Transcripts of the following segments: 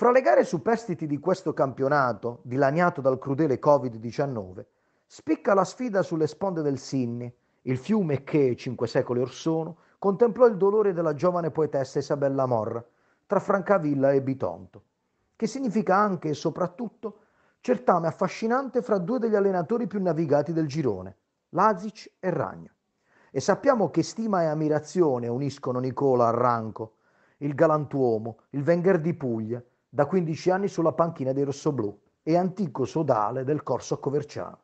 Fra le gare superstiti di questo campionato, dilaniato dal crudele Covid-19, spicca la sfida sulle sponde del Sinni, il fiume che, cinque secoli or sono, contemplò il dolore della giovane poetessa Isabella Morra, tra Francavilla e Bitonto, che significa anche e soprattutto certame affascinante fra due degli allenatori più navigati del girone, Lazic e Ragno. E sappiamo che stima e ammirazione uniscono Nicola a Ranco, il galantuomo, il Wenger di Puglia, da 15 anni sulla panchina dei rossoblù e antico sodale del Corso Coverciano.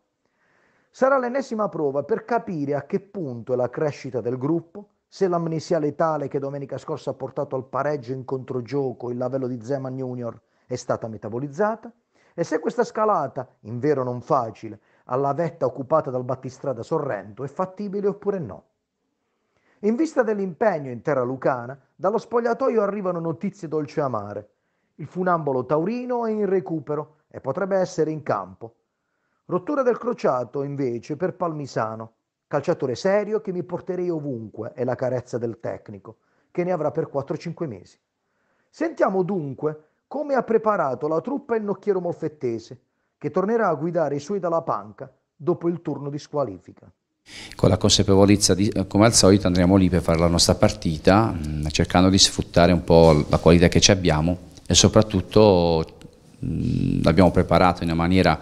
Sarà l'ennesima prova per capire a che punto è la crescita del gruppo, se l'amnesia letale che domenica scorsa ha portato al pareggio in controgioco il lavello di Zeman Junior è stata metabolizzata e se questa scalata, in vero non facile, alla vetta occupata dal battistrada Sorrento è fattibile oppure no. In vista dell'impegno in terra lucana, dallo spogliatoio arrivano notizie dolce amare. Il funambolo taurino è in recupero e potrebbe essere in campo. Rottura del crociato invece per Palmisano, calciatore serio che mi porterei ovunque, è la carezza del tecnico, che ne avrà per 4-5 mesi. Sentiamo dunque come ha preparato la truppa il nocchiero molfettese, che tornerà a guidare i suoi dalla panca dopo il turno di squalifica. Con la consapevolezza, di, come al solito, andremo lì per fare la nostra partita, mm, cercando di sfruttare un po' la qualità che ci abbiamo e soprattutto l'abbiamo preparato in una, maniera,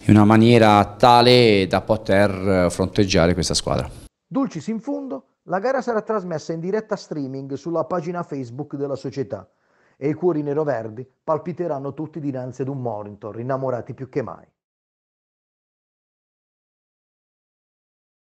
in una maniera tale da poter eh, fronteggiare questa squadra. Dulcis in fondo, la gara sarà trasmessa in diretta streaming sulla pagina Facebook della società e i cuori nero-verdi palpiteranno tutti dinanzi ad un monitor, innamorati più che mai.